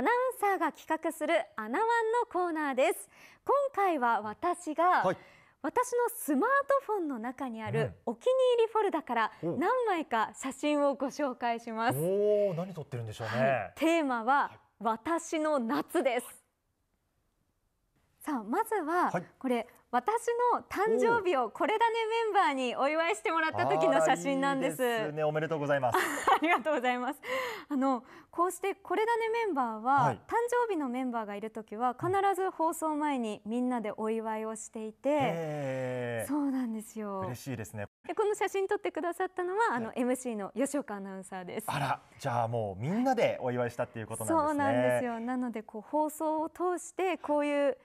アナウンサーが企画するアナワンのコーナーです今回は私が、はい、私のスマートフォンの中にあるお気に入りフォルダから何枚か写真をご紹介します、おお何撮ってるんでしょうね、はい、テーマは私の夏です、さあまずは、これ私の誕生日をこれだねメンバーにお祝いしてもらった時の写真なんです。いいですね、おめでとうございます。ありがとうございます。あのこうしてこれだねメンバーは、はい、誕生日のメンバーがいる時は必ず放送前にみんなでお祝いをしていて、そうなんですよ。嬉しいですね。でこの写真撮ってくださったのは、あの MC の吉岡アナウンサーです。あらじゃあもうみんなでお祝いしたっていうことなんですね。そうなんですよ。なのでこう放送を通してこういう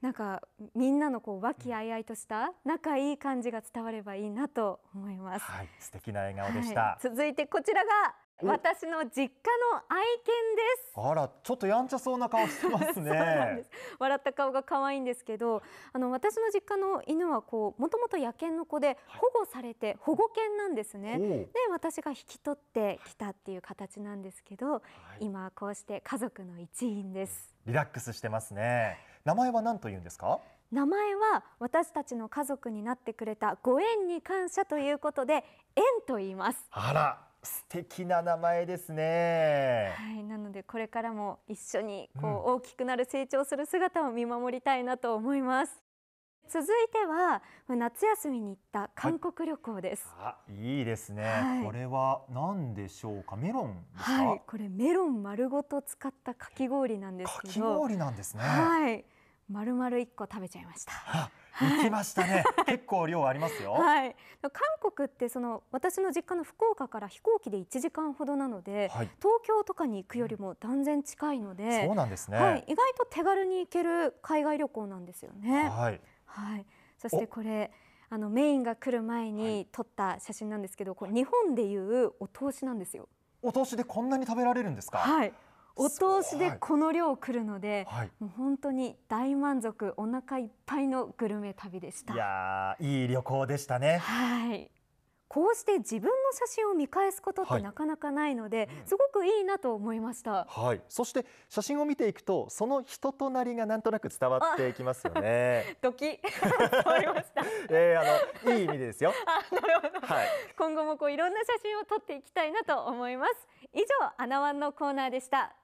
なんかみんなのこう和気あいあいとした仲いい感じが伝わればいいなと思います。はい、素敵な笑顔でした、はい、続いてこちらが私の実家の愛犬ですあらちょっとやんちゃそうな顔してますね 笑った顔が可愛いんですけどあの私の実家の犬はこうもともと野犬の子で保護されて保護犬なんですね、はい、で私が引き取ってきたっていう形なんですけど、はい、今こうして家族の一員ですリラックスしてますね名前は何と言うんですか名前は私たちの家族になってくれたご縁に感謝ということで縁と言いますあら素敵な名前ですね。はい、なのでこれからも一緒にこう大きくなる成長する姿を見守りたいなと思います。うん、続いては夏休みに行った韓国旅行です。はい、いいですね、はい、これは何でしょうか。メロンはい、これメロン丸ごと使ったかき氷なんですかき氷なんですね。はい、丸々一個食べちゃいました。行きましたね。結構量ありますよ。はい。韓国ってその私の実家の福岡から飛行機で1時間ほどなので、はい、東京とかに行くよりも断然近いので、そうなんですね、はい。意外と手軽に行ける海外旅行なんですよね。はい。はい。そしてこれ。あのメインが来る前に撮った写真なんですけど、これ日本でいうお通しなんですよ。お通しでこんなに食べられるんですか。はい。お通しでこの量来るので、はい、もう本当に大満足お腹いっぱいのグルメ旅でしたいやいい旅行でしたねはいこうして自分の写真を見返すことってなかなかないので、はいうん、すごくいいなと思いました、はい、そして写真を見ていくとその人となりがなんとなく伝わっていきますよね ドキ えー、あのいい意味ですよなるほど、はい、今後もこういろんな写真を撮っていきたいなと思います以上アナワンのコーナーでした